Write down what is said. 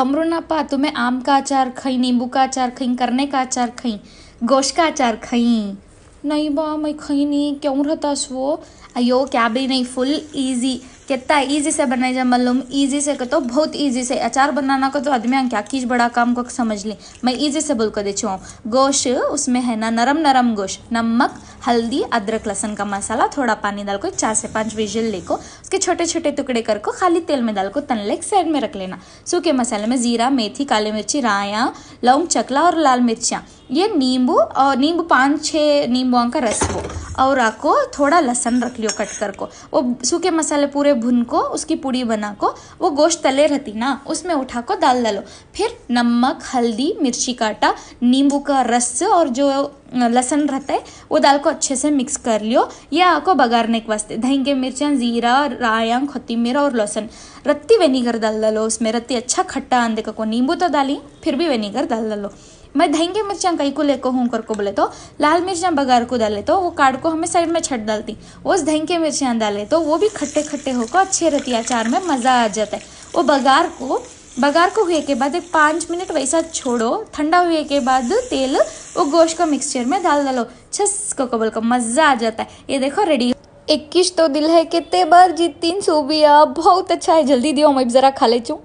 ना पा तुम्हें आम का अचार खई नींबू का अचार खई करने का अचार खई गोश का अचार खई नहीं बा मैं खई नहीं क्यों रहता वो अयो क्या भी नहीं फुल इजी कितना इजी से बनाए जा मालूम इजी से कतो बहुत इजी से अचार बनाना को तो आदमी क्या किस बड़ा काम को समझ ली मैं इजी से बोल कर दे चुका गोश उसमें है ना नरम नरम गोश नमक हल्दी अदरक लहसन का मसाला थोड़ा पानी डाल को चार से पाँच विजल ले को उसके छोटे छोटे टुकड़े कर को खाली तेल में डाल को तन ले साइड में रख लेना सूखे मसाले में जीरा मेथी काली मिर्ची राया लौंग चकला और लाल मिर्चियाँ ये नींबू और नींबू पाँच छः नींबुओं का रस हो और आपको थोड़ा लहसन रख लियो कट कर को वो सूखे मसाले पूरे भुन को उसकी पूड़ी बना को वो गोश्त तले रहती ना उसमें उठा को डाल डालो फिर नमक हल्दी मिर्ची काटा नींबू का रस और जो लहसन रहता है वो दाल को अच्छे से मिक्स कर लियो ये आपको बगारने के वास्ते धहीं के जीरा जीरा राया खोतीमीर और लहसुन रत्ती वेनेगर डाल डालो उसमें रत्ती अच्छा खट्टा आंधे का को नींबू तो डाली फिर भी वेनेगर डाल डालो मैं धहेंगे कहीं को लेको हूँ करको बोले तो लाल मिर्चा बघार को डाले तो वो काट को हमें साइड में छट डालती उस धहेंगे मिर्चां डाले तो वो भी खट्टे खट्टे होकर अच्छे रहती अचार में मज़ा आ जाता है वो बघार को बघार को हुए के बाद एक पाँच मिनट वैसा छोड़ो ठंडा हुए के बाद तेल वो गोश्त का मिक्सचर में डाल डालो छस को कबल को मज़ा आ जाता है ये देखो रेडी इक्कीस तो दिल है कितने बार जीतीन सो भी बहुत अच्छा है जल्दी दियो मैं जरा खा ले चूँ